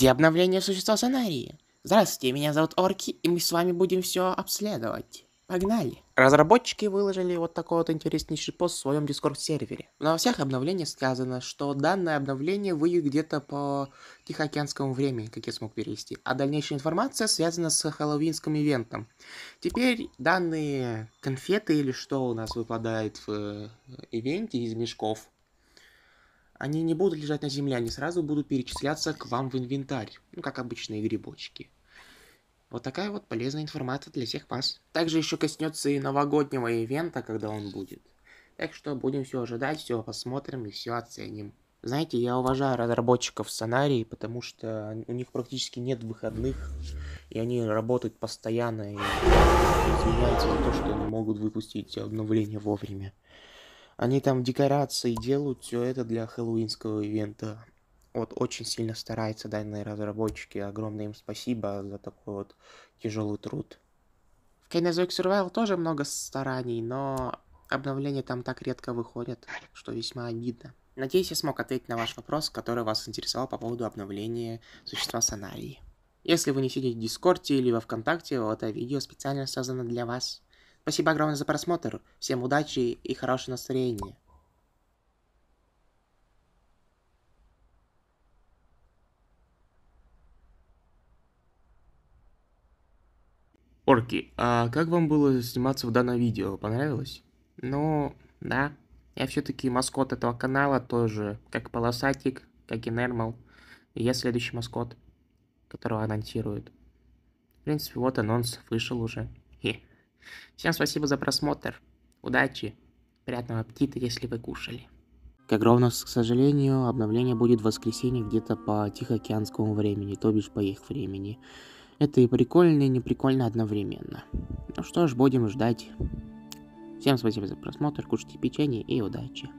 Где обновление существа сценарии. Здравствуйте, меня зовут Орки, и мы с вами будем все обследовать. Погнали! Разработчики выложили вот такой вот интереснейший пост в своем Discord-сервере. В новостях обновления сказано, что данное обновление выйдет где-то по Тихоокеанскому времени, как я смог перевести, а дальнейшая информация связана с хэллоуинским ивентом. Теперь данные конфеты или что у нас выпадает в э, ивенте из мешков они не будут лежать на земле, они сразу будут перечисляться к вам в инвентарь. Ну, как обычные грибочки. Вот такая вот полезная информация для всех вас. Также еще коснется и новогоднего ивента, когда он будет. Так что будем все ожидать, все посмотрим и все оценим. Знаете, я уважаю разработчиков сценарий, потому что у них практически нет выходных, и они работают постоянно и извиняются за то, что не могут выпустить обновление вовремя. Они там декорации делают, все это для хэллоуинского ивента. Вот очень сильно стараются данные разработчики. Огромное им спасибо за такой вот тяжелый труд. В Kenozoic Survival тоже много стараний, но обновления там так редко выходят, что весьма обидно. Надеюсь, я смог ответить на ваш вопрос, который вас интересовал по поводу обновления существа Санарии. Если вы не сидите в Дискорде или во Вконтакте, вот это видео специально создано для вас. Спасибо огромное за просмотр. Всем удачи и хорошего настроения. Орки, а как вам было сниматься в данном видео? Понравилось? Ну, да. Я все-таки маскот этого канала тоже, как полосатик, как и Нермал. И я следующий маскот, которого анонсируют. В принципе, вот анонс вышел уже. Всем спасибо за просмотр. Удачи. Приятного аппетита, если вы кушали. Как ровно, к сожалению, обновление будет в воскресенье где-то по тихоокеанскому времени, то бишь по их времени. Это и прикольно, и неприкольно одновременно. Ну что ж, будем ждать. Всем спасибо за просмотр, кушайте печенье и удачи.